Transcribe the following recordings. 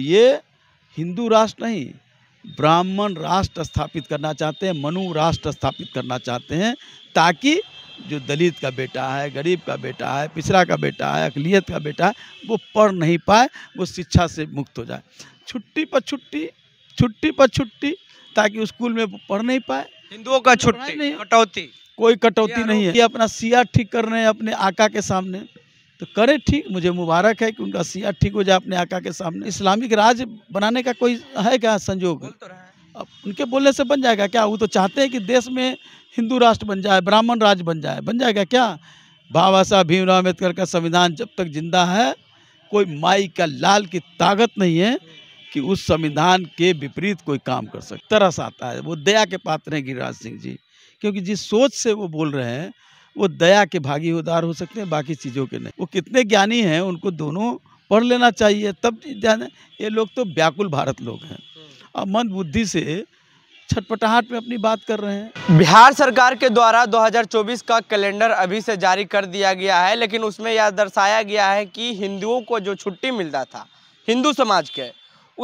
ये हिंदू राष्ट्र नहीं ब्राह्मण राष्ट्र स्थापित करना चाहते हैं मनु राष्ट्र स्थापित करना चाहते हैं ताकि जो दलित का बेटा है गरीब का बेटा है पिछड़ा का बेटा है अकलीत का बेटा है वो पढ़ नहीं पाए वो शिक्षा से मुक्त हो जाए छुट्टी पर छुट्टी छुट्टी पर छुट्टी ताकि स्कूल में पढ़ नहीं पाए हिंदुओं का छुट्टी नहीं कटौती कोई कटौती नहीं है ये अपना सिया ठीक कर रहे हैं अपने आका के सामने तो करें ठीक मुझे मुबारक है कि उनका सिया ठीक हो जाए अपने आका के सामने इस्लामिक राज बनाने का कोई है क्या बोल तो अब उनके बोलने से बन जाएगा क्या वो तो चाहते हैं कि देश में हिंदू राष्ट्र बन जाए ब्राह्मण राज बन जाए बन जाएगा क्या बाबा साहब भीमराव अम्बेडकर का संविधान जब तक जिंदा है कोई माई का लाल की ताकत नहीं है कि उस संविधान के विपरीत कोई काम कर सके तरस आता है वो दया के पात्र हैं गिरिराज सिंह जी क्योंकि जिस सोच से वो बोल रहे हैं वो दया के भागी उदार हो सकते हैं बाकी चीज़ों के नहीं वो कितने ज्ञानी हैं उनको दोनों पढ़ लेना चाहिए तब जाने ये लोग तो व्याकुल भारत लोग हैं और मन बुद्धि से छटपटाहट में अपनी बात कर रहे हैं बिहार सरकार के द्वारा 2024 का कैलेंडर अभी से जारी कर दिया गया है लेकिन उसमें यह दर्शाया गया है कि हिंदुओं को जो छुट्टी मिलता था हिंदू समाज के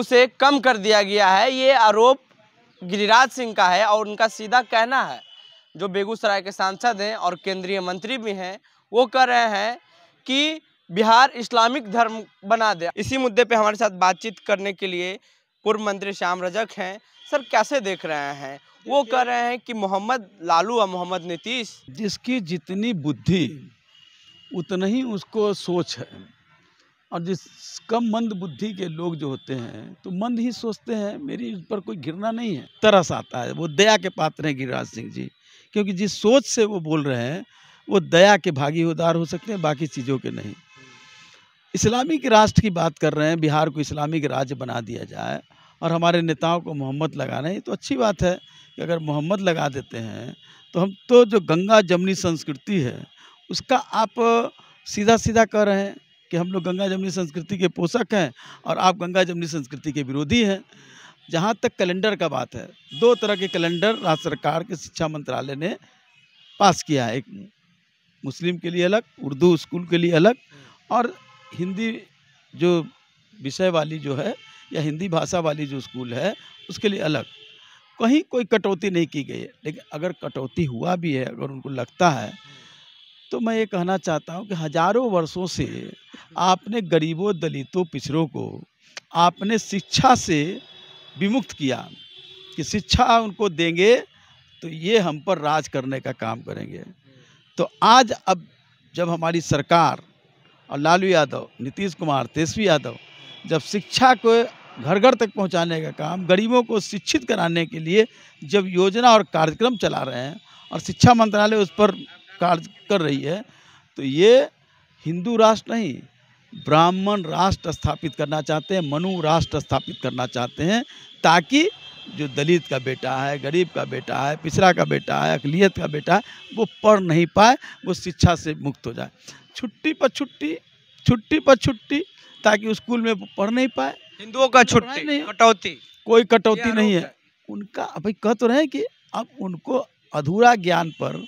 उसे कम कर दिया गया है ये आरोप गिरिराज सिंह का है और उनका सीधा कहना है जो बेगूसराय के सांसद हैं और केंद्रीय मंत्री भी हैं वो कह रहे हैं कि बिहार इस्लामिक धर्म बना दे इसी मुद्दे पे हमारे साथ बातचीत करने के लिए पूर्व मंत्री श्याम रजक हैं सर कैसे देख रहे हैं वो कह रहे हैं कि मोहम्मद लालू और मोहम्मद नीतीश जिसकी जितनी बुद्धि उतना ही उसको सोच है और जिस कम मंद बुद्धि के लोग जो होते हैं तो मंद ही सोचते हैं मेरी उस पर कोई घिरना नहीं है तरस आता है वो दया के पात्र हैं गिरिराज सिंह जी क्योंकि जिस सोच से वो बोल रहे हैं वो दया के भागी उदार हो सकते हैं बाकी चीज़ों के नहीं इस्लामिक राष्ट्र की बात कर रहे हैं बिहार को इस्लामिक राज्य बना दिया जाए और हमारे नेताओं को मोहम्मद लगाना ये तो अच्छी बात है कि अगर मोहम्मद लगा देते हैं तो हम तो जो गंगा जमनी संस्कृति है उसका आप सीधा सीधा कह रहे हैं कि हम लोग गंगा जमनी संस्कृति के पोषक हैं और आप गंगा जमनी संस्कृति के विरोधी हैं जहाँ तक कैलेंडर का बात है दो तरह के कैलेंडर राज्य सरकार के शिक्षा मंत्रालय ने पास किया है एक मुस्लिम के लिए अलग उर्दू स्कूल के लिए अलग और हिंदी जो विषय वाली जो है या हिंदी भाषा वाली जो स्कूल है उसके लिए अलग कहीं कोई कटौती नहीं की गई है लेकिन अगर कटौती हुआ भी है अगर उनको लगता है तो मैं ये कहना चाहता हूँ कि हजारों वर्षों से आपने गरीबों दलितों पिछड़ों को आपने शिक्षा से विमुक्त किया कि शिक्षा उनको देंगे तो ये हम पर राज करने का काम करेंगे तो आज अब जब हमारी सरकार और लालू यादव नीतीश कुमार तेजस्वी यादव जब शिक्षा को घर घर तक पहुंचाने का काम गरीबों को शिक्षित कराने के लिए जब योजना और कार्यक्रम चला रहे हैं और शिक्षा मंत्रालय उस पर कार्य कर रही है तो ये हिंदू राष्ट्र नहीं ब्राह्मण राष्ट्र स्थापित करना चाहते हैं मनु राष्ट्र स्थापित करना चाहते हैं ताकि जो दलित का बेटा है गरीब का बेटा है पिछड़ा का बेटा है अकलीत का बेटा है वो पढ़ नहीं पाए वो शिक्षा से मुक्त हो जाए छुट्टी पर छुट्टी छुट्टी पर छुट्टी ताकि स्कूल में पढ़ नहीं पाए हिंदुओं का छुट्टी नहीं कटौती कोई कटौती नहीं है उनका अब कह तो रहे कि अब उनको अधूरा ज्ञान पर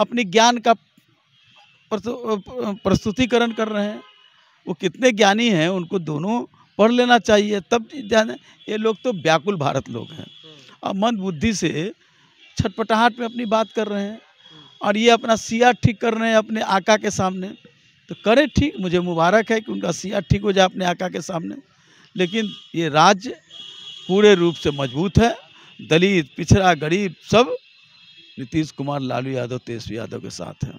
अपने ज्ञान का प्रस्तुतिकरण कर रहे हैं वो कितने ज्ञानी हैं उनको दोनों पढ़ लेना चाहिए तब जाने ये लोग तो व्याकुल भारत लोग हैं और हम्म। मंद बुद्धि से छटपटाहट में अपनी बात कर रहे हैं और ये अपना सिया ठीक कर रहे हैं अपने आका के सामने तो करें ठीक मुझे मुबारक है कि उनका सिया ठीक हो जाए अपने आका के सामने लेकिन ये राज्य पूरे रूप से मजबूत है दलित पिछड़ा गरीब सब नीतीश कुमार लालू यादव तेजस्वी यादव के साथ हैं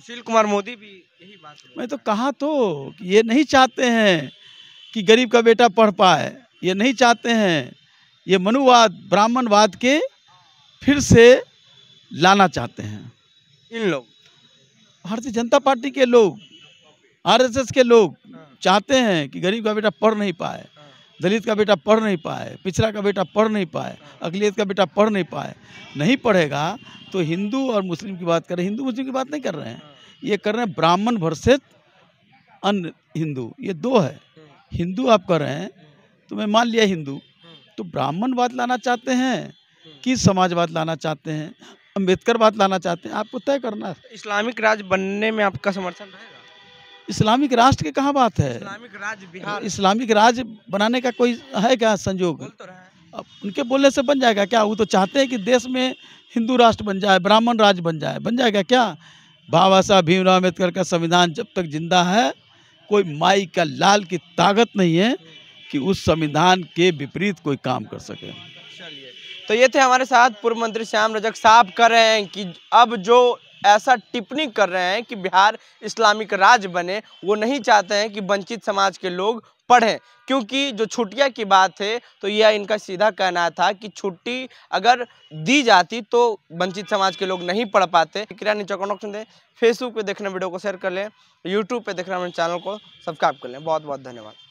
सुशील कुमार मोदी भी यही बात मैं तो कहा तो ये नहीं चाहते हैं कि गरीब का बेटा पढ़ पाए ये नहीं चाहते हैं ये मनुवाद ब्राह्मणवाद के फिर से लाना चाहते हैं इन लोग भारतीय जनता पार्टी के लोग आरएसएस के लोग हाँ। चाहते हैं कि गरीब का बेटा पढ़ नहीं पाए दलित का बेटा पढ़ नहीं पाए पिछड़ा का बेटा पढ़ नहीं पाए अकलियत का बेटा पढ़ नहीं पाए नहीं पढ़ेगा तो हिंदू और मुस्लिम की बात कर रहे हैं हिंदू मुस्लिम की बात नहीं कर रहे हैं ये कर रहे हैं ब्राह्मण भरसित अन्य हिंदू ये दो है हिंदू आप कर रहे हैं तो मैं मान लिया हिंदू तो ब्राह्मण बात लाना चाहते हैं कि समाजवाद लाना चाहते हैं अम्बेडकर बात लाना चाहते हैं आपको तय करना है इस्लामिक राज्य बनने में आपका समर्थन रहेगा इस्लामिक राष्ट्र के कहाँ बात है इस्लामिक राज्य बिहार इस्लामिक राज्य बनाने का कोई है क्या संजोग बोल तो अब उनके बोलने से बन जाएगा क्या वो तो चाहते हैं कि देश में हिंदू राष्ट्र बन जाए ब्राह्मण राज्य बन जाए बन जाएगा क्या बाबा साहब भीमराव अम्बेडकर का संविधान जब तक जिंदा है कोई माई का लाल की ताकत नहीं है कि उस संविधान के विपरीत कोई काम कर सके तो ये थे हमारे साथ पूर्व मंत्री श्याम रजक साफ कर रहे हैं कि अब जो ऐसा टिप्पणी कर रहे हैं कि बिहार इस्लामिक राज्य बने वो नहीं चाहते हैं कि वंचित समाज के लोग पढ़ें क्योंकि जो छुट्टियाँ की बात है तो यह इनका सीधा कहना था कि छुट्टी अगर दी जाती तो वंचित समाज के लोग नहीं पढ़ पाते क्रिया नीचे कमेंट ऑप्शन दें फेसबुक पे देखना वीडियो को शेयर कर लें यूट्यूब पे देखना मेरे चैनल को सब्सक्राइब कर लें बहुत बहुत धन्यवाद